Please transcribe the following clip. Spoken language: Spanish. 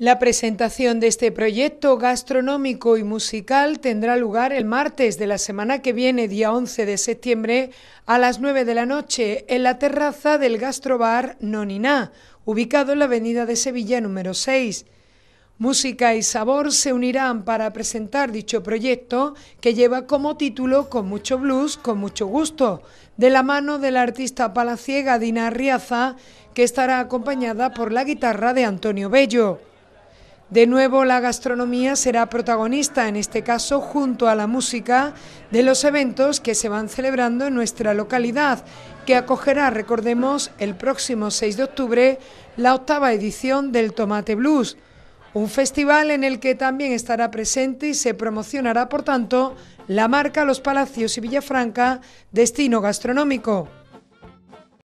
La presentación de este proyecto gastronómico y musical tendrá lugar el martes de la semana que viene, día 11 de septiembre, a las 9 de la noche, en la terraza del gastrobar Noniná, ubicado en la avenida de Sevilla número 6. Música y sabor se unirán para presentar dicho proyecto que lleva como título Con mucho blues, con mucho gusto, de la mano de la artista palaciega Dina Riaza, que estará acompañada por la guitarra de Antonio Bello. De nuevo, la gastronomía será protagonista, en este caso junto a la música, de los eventos que se van celebrando en nuestra localidad, que acogerá, recordemos, el próximo 6 de octubre la octava edición del Tomate Blues, un festival en el que también estará presente y se promocionará, por tanto, la marca Los Palacios y Villafranca, destino gastronómico.